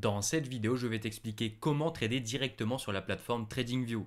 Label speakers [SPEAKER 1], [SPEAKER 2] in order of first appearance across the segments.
[SPEAKER 1] Dans cette vidéo, je vais t'expliquer comment trader directement sur la plateforme TradingView.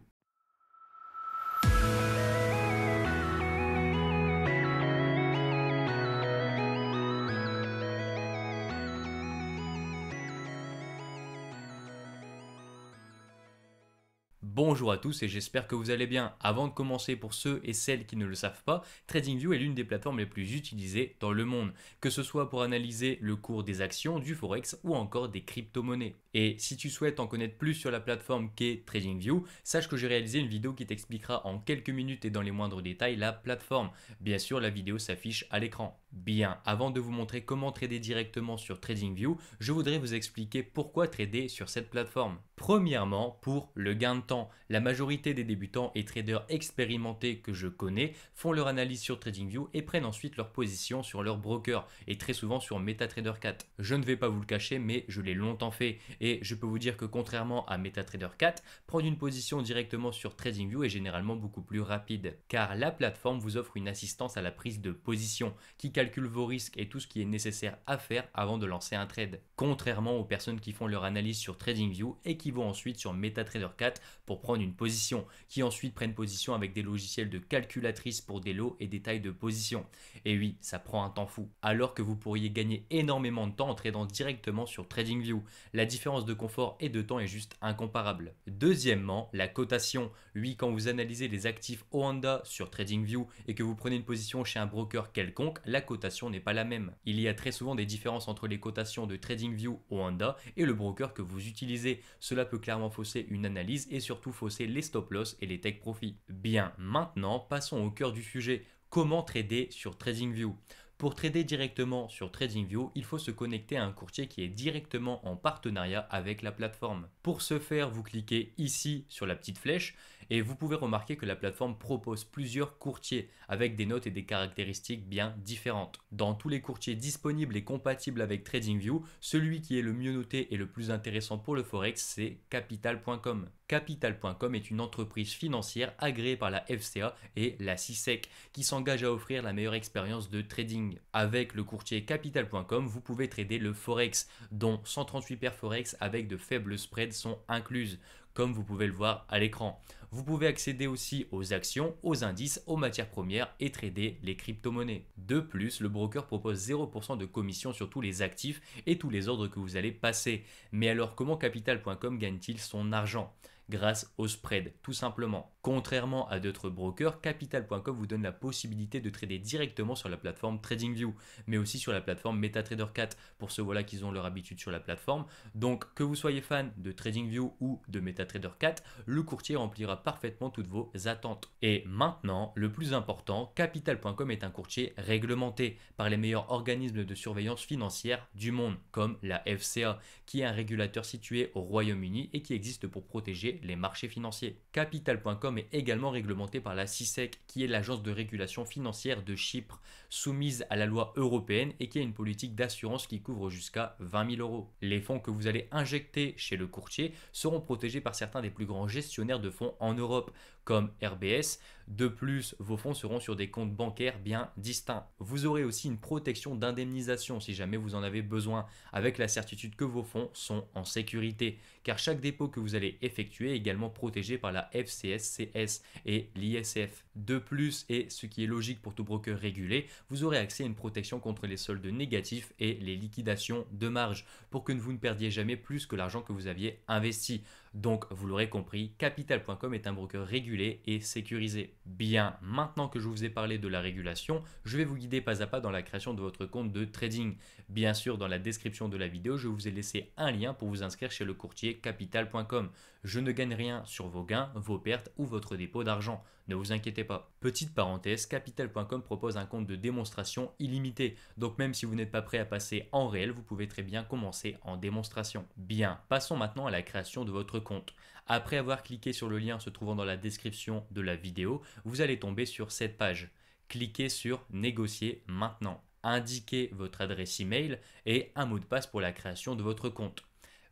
[SPEAKER 1] Bonjour à tous et j'espère que vous allez bien. Avant de commencer, pour ceux et celles qui ne le savent pas, TradingView est l'une des plateformes les plus utilisées dans le monde, que ce soit pour analyser le cours des actions, du forex ou encore des crypto-monnaies. Et si tu souhaites en connaître plus sur la plateforme qu'est TradingView, sache que j'ai réalisé une vidéo qui t'expliquera en quelques minutes et dans les moindres détails la plateforme. Bien sûr, la vidéo s'affiche à l'écran. Bien, avant de vous montrer comment trader directement sur TradingView, je voudrais vous expliquer pourquoi trader sur cette plateforme. Premièrement, pour le gain de temps la majorité des débutants et traders expérimentés que je connais font leur analyse sur TradingView et prennent ensuite leur position sur leur broker et très souvent sur MetaTrader 4. Je ne vais pas vous le cacher, mais je l'ai longtemps fait et je peux vous dire que contrairement à MetaTrader 4, prendre une position directement sur TradingView est généralement beaucoup plus rapide car la plateforme vous offre une assistance à la prise de position qui calcule vos risques et tout ce qui est nécessaire à faire avant de lancer un trade. Contrairement aux personnes qui font leur analyse sur TradingView et qui vont ensuite sur MetaTrader 4 pour prendre une position, qui ensuite prennent position avec des logiciels de calculatrice pour des lots et des tailles de position. Et oui, ça prend un temps fou. Alors que vous pourriez gagner énormément de temps en tradant directement sur TradingView. La différence de confort et de temps est juste incomparable. Deuxièmement, la cotation. Oui, quand vous analysez les actifs Oanda sur TradingView et que vous prenez une position chez un broker quelconque, la cotation n'est pas la même. Il y a très souvent des différences entre les cotations de TradingView Oanda et le broker que vous utilisez. Cela peut clairement fausser une analyse et surtout fausser les stop loss et les take profit Bien, maintenant, passons au cœur du sujet. Comment trader sur TradingView pour trader directement sur TradingView, il faut se connecter à un courtier qui est directement en partenariat avec la plateforme. Pour ce faire, vous cliquez ici sur la petite flèche et vous pouvez remarquer que la plateforme propose plusieurs courtiers avec des notes et des caractéristiques bien différentes. Dans tous les courtiers disponibles et compatibles avec TradingView, celui qui est le mieux noté et le plus intéressant pour le Forex, c'est capital.com. Capital.com est une entreprise financière agréée par la FCA et la CISEC e qui s'engage à offrir la meilleure expérience de trading avec le courtier capital.com, vous pouvez trader le Forex, dont 138 paires Forex avec de faibles spreads sont incluses, comme vous pouvez le voir à l'écran. Vous pouvez accéder aussi aux actions, aux indices, aux matières premières et trader les crypto-monnaies. De plus, le broker propose 0% de commission sur tous les actifs et tous les ordres que vous allez passer. Mais alors comment capital.com gagne-t-il son argent Grâce au spread, tout simplement. Contrairement à d'autres brokers, Capital.com vous donne la possibilité de trader directement sur la plateforme TradingView, mais aussi sur la plateforme MetaTrader 4 pour ceux voilà qui ont leur habitude sur la plateforme. Donc que vous soyez fan de TradingView ou de MetaTrader 4, le courtier remplira parfaitement toutes vos attentes. Et maintenant, le plus important, Capital.com est un courtier réglementé par les meilleurs organismes de surveillance financière du monde, comme la FCA, qui est un régulateur situé au Royaume-Uni et qui existe pour protéger les marchés financiers. Capital.com mais également réglementé par la CISEC, e qui est l'agence de régulation financière de Chypre, soumise à la loi européenne et qui a une politique d'assurance qui couvre jusqu'à 20 000 euros. Les fonds que vous allez injecter chez le courtier seront protégés par certains des plus grands gestionnaires de fonds en Europe, comme RBS. De plus, vos fonds seront sur des comptes bancaires bien distincts. Vous aurez aussi une protection d'indemnisation si jamais vous en avez besoin, avec la certitude que vos fonds sont en sécurité, car chaque dépôt que vous allez effectuer est également protégé par la FCSCS et l'ISF. De plus, et ce qui est logique pour tout broker régulé, vous aurez accès à une protection contre les soldes négatifs et les liquidations de marge, pour que vous ne perdiez jamais plus que l'argent que vous aviez investi. Donc vous l'aurez compris, capital.com est un broker régulé et sécurisé. Bien, maintenant que je vous ai parlé de la régulation, je vais vous guider pas à pas dans la création de votre compte de trading. Bien sûr, dans la description de la vidéo, je vous ai laissé un lien pour vous inscrire chez le courtier capital.com. Je ne gagne rien sur vos gains, vos pertes ou votre dépôt d'argent. Ne vous inquiétez pas. Petite parenthèse, capital.com propose un compte de démonstration illimité. Donc même si vous n'êtes pas prêt à passer en réel, vous pouvez très bien commencer en démonstration. Bien, passons maintenant à la création de votre compte. Après avoir cliqué sur le lien se trouvant dans la description de la vidéo, vous allez tomber sur cette page. Cliquez sur négocier maintenant. Indiquez votre adresse email et un mot de passe pour la création de votre compte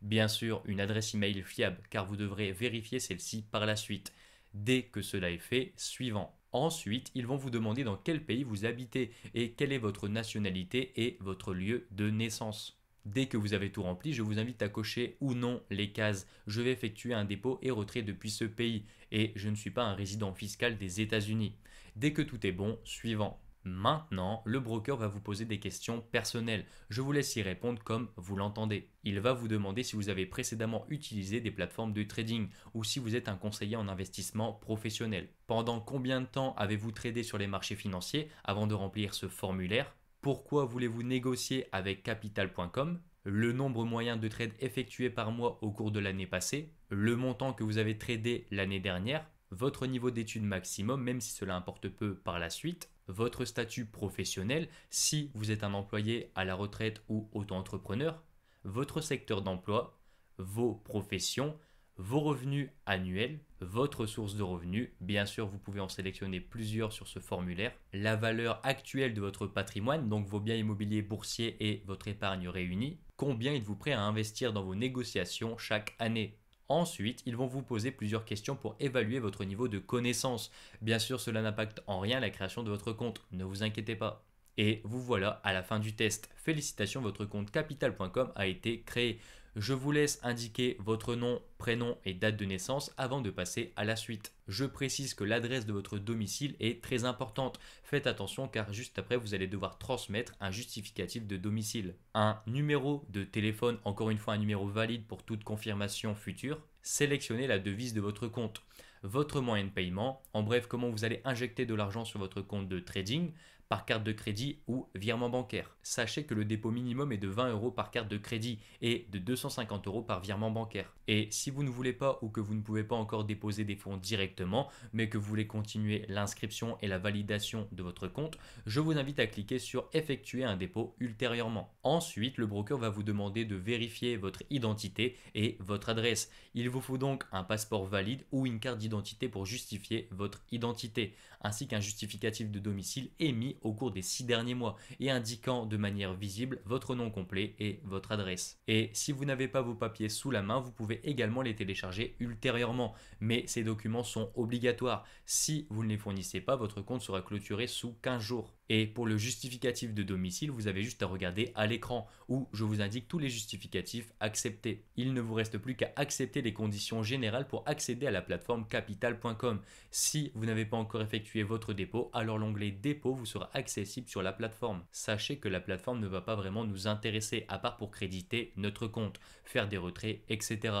[SPEAKER 1] bien sûr une adresse email fiable car vous devrez vérifier celle-ci par la suite. Dès que cela est fait, suivant. Ensuite, ils vont vous demander dans quel pays vous habitez et quelle est votre nationalité et votre lieu de naissance. Dès que vous avez tout rempli, je vous invite à cocher ou non les cases. Je vais effectuer un dépôt et retrait depuis ce pays et je ne suis pas un résident fiscal des États-Unis. Dès que tout est bon, suivant. Maintenant, le broker va vous poser des questions personnelles. Je vous laisse y répondre comme vous l'entendez. Il va vous demander si vous avez précédemment utilisé des plateformes de trading ou si vous êtes un conseiller en investissement professionnel. Pendant combien de temps avez-vous tradé sur les marchés financiers avant de remplir ce formulaire Pourquoi voulez-vous négocier avec capital.com le nombre moyen de trades effectués par mois au cours de l'année passée, le montant que vous avez tradé l'année dernière, votre niveau d'études maximum, même si cela importe peu par la suite, votre statut professionnel, si vous êtes un employé à la retraite ou auto-entrepreneur, votre secteur d'emploi, vos professions, vos revenus annuels, votre source de revenus, bien sûr vous pouvez en sélectionner plusieurs sur ce formulaire, la valeur actuelle de votre patrimoine, donc vos biens immobiliers boursiers et votre épargne réunie, combien êtes vous prêt à investir dans vos négociations chaque année Ensuite, ils vont vous poser plusieurs questions pour évaluer votre niveau de connaissance. Bien sûr, cela n'impacte en rien la création de votre compte, ne vous inquiétez pas. Et vous voilà à la fin du test. Félicitations, votre compte capital.com a été créé. Je vous laisse indiquer votre nom, prénom et date de naissance avant de passer à la suite. Je précise que l'adresse de votre domicile est très importante. Faites attention car juste après vous allez devoir transmettre un justificatif de domicile. Un numéro de téléphone, encore une fois un numéro valide pour toute confirmation future. Sélectionnez la devise de votre compte votre moyen de paiement, en bref comment vous allez injecter de l'argent sur votre compte de trading, carte de crédit ou virement bancaire. Sachez que le dépôt minimum est de 20 euros par carte de crédit et de 250 euros par virement bancaire. Et si vous ne voulez pas ou que vous ne pouvez pas encore déposer des fonds directement, mais que vous voulez continuer l'inscription et la validation de votre compte, je vous invite à cliquer sur effectuer un dépôt ultérieurement. Ensuite, le broker va vous demander de vérifier votre identité et votre adresse. Il vous faut donc un passeport valide ou une carte d'identité pour justifier votre identité, ainsi qu'un justificatif de domicile émis au cours des six derniers mois et indiquant de manière visible votre nom complet et votre adresse. Et si vous n'avez pas vos papiers sous la main, vous pouvez également les télécharger ultérieurement, mais ces documents sont obligatoires. Si vous ne les fournissez pas, votre compte sera clôturé sous 15 jours. Et pour le justificatif de domicile, vous avez juste à regarder à l'écran où je vous indique tous les justificatifs acceptés. Il ne vous reste plus qu'à accepter les conditions générales pour accéder à la plateforme capital.com. Si vous n'avez pas encore effectué votre dépôt, alors l'onglet dépôt vous sera accessible sur la plateforme. Sachez que la plateforme ne va pas vraiment nous intéresser, à part pour créditer notre compte, faire des retraits, etc.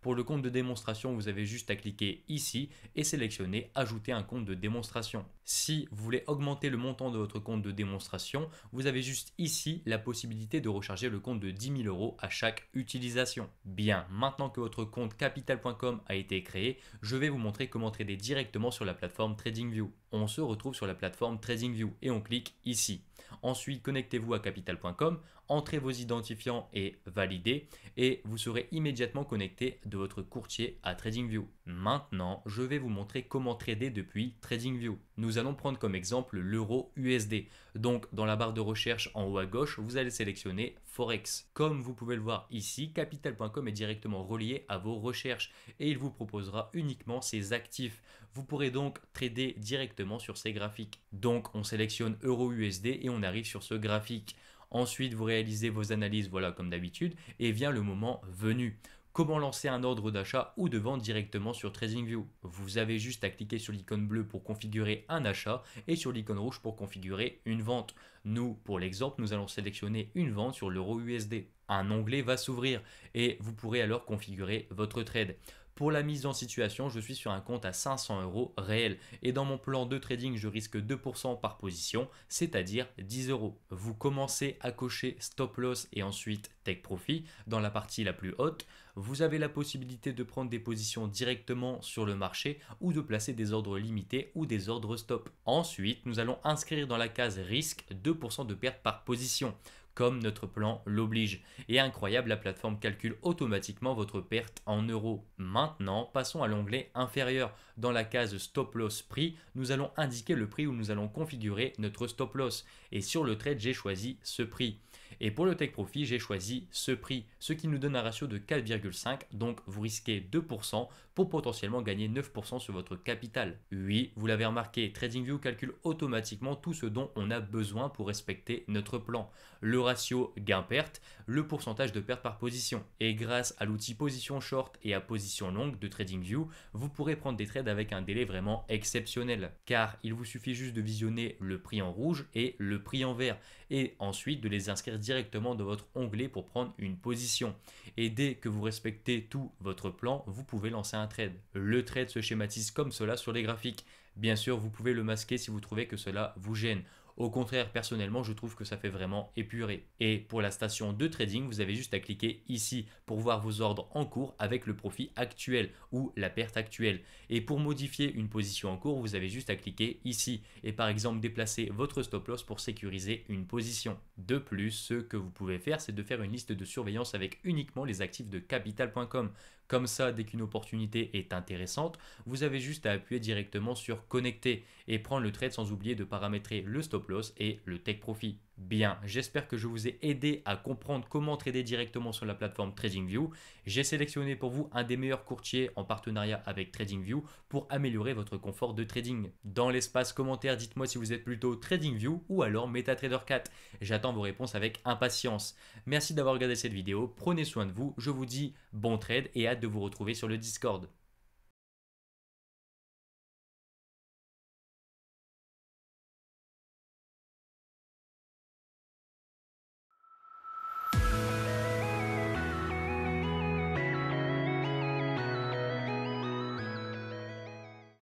[SPEAKER 1] Pour le compte de démonstration, vous avez juste à cliquer ici et sélectionner Ajouter un compte de démonstration. Si vous voulez augmenter le montant de votre compte de démonstration, vous avez juste ici la possibilité de recharger le compte de 10 000 euros à chaque utilisation. Bien, maintenant que votre compte capital.com a été créé, je vais vous montrer comment trader directement sur la plateforme TradingView. On se retrouve sur la plateforme TradingView et on clique ici. Ensuite, connectez-vous à capital.com entrez vos identifiants et validez et vous serez immédiatement connecté de votre courtier à TradingView. Maintenant, je vais vous montrer comment trader depuis TradingView. Nous allons prendre comme exemple l'euro USD. Donc dans la barre de recherche en haut à gauche, vous allez sélectionner Forex. Comme vous pouvez le voir ici, capital.com est directement relié à vos recherches et il vous proposera uniquement ses actifs. Vous pourrez donc trader directement sur ces graphiques. Donc on sélectionne euro USD et on arrive sur ce graphique. Ensuite, vous réalisez vos analyses, voilà, comme d'habitude, et vient le moment venu. Comment lancer un ordre d'achat ou de vente directement sur TradingView Vous avez juste à cliquer sur l'icône bleue pour configurer un achat et sur l'icône rouge pour configurer une vente. Nous, pour l'exemple, nous allons sélectionner une vente sur l'euro USD. Un onglet va s'ouvrir et vous pourrez alors configurer votre trade. Pour la mise en situation, je suis sur un compte à 500 euros réel et dans mon plan de trading, je risque 2% par position, c'est-à-dire 10 euros. Vous commencez à cocher stop loss et ensuite take profit dans la partie la plus haute. Vous avez la possibilité de prendre des positions directement sur le marché ou de placer des ordres limités ou des ordres stop. Ensuite, nous allons inscrire dans la case risque 2% de perte par position comme notre plan l'oblige. Et incroyable, la plateforme calcule automatiquement votre perte en euros. Maintenant, passons à l'onglet inférieur. Dans la case Stop Loss Prix, nous allons indiquer le prix où nous allons configurer notre stop loss. Et sur le trade, j'ai choisi ce prix. Et pour le tech profit, j'ai choisi ce prix, ce qui nous donne un ratio de 4,5. Donc vous risquez 2% pour potentiellement gagner 9% sur votre capital. Oui, vous l'avez remarqué, TradingView calcule automatiquement tout ce dont on a besoin pour respecter notre plan. Le ratio gain-perte, le pourcentage de perte par position. Et grâce à l'outil position short et à position longue de TradingView, vous pourrez prendre des trades avec un délai vraiment exceptionnel. Car il vous suffit juste de visionner le prix en rouge et le prix en vert. Et ensuite de les inscrire directement directement de votre onglet pour prendre une position. Et dès que vous respectez tout votre plan, vous pouvez lancer un trade. Le trade se schématise comme cela sur les graphiques. Bien sûr, vous pouvez le masquer si vous trouvez que cela vous gêne. Au contraire, personnellement, je trouve que ça fait vraiment épuré. Et pour la station de trading, vous avez juste à cliquer ici pour voir vos ordres en cours avec le profit actuel ou la perte actuelle. Et pour modifier une position en cours, vous avez juste à cliquer ici et par exemple déplacer votre stop loss pour sécuriser une position. De plus, ce que vous pouvez faire, c'est de faire une liste de surveillance avec uniquement les actifs de capital.com. Comme ça, dès qu'une opportunité est intéressante, vous avez juste à appuyer directement sur connecter et prendre le trade sans oublier de paramétrer le stop loss et le take profit. Bien, j'espère que je vous ai aidé à comprendre comment trader directement sur la plateforme TradingView. J'ai sélectionné pour vous un des meilleurs courtiers en partenariat avec TradingView pour améliorer votre confort de trading. Dans l'espace commentaire, dites-moi si vous êtes plutôt TradingView ou alors MetaTrader 4. J'attends vos réponses avec impatience. Merci d'avoir regardé cette vidéo, prenez soin de vous, je vous dis bon trade et hâte de vous retrouver sur le Discord.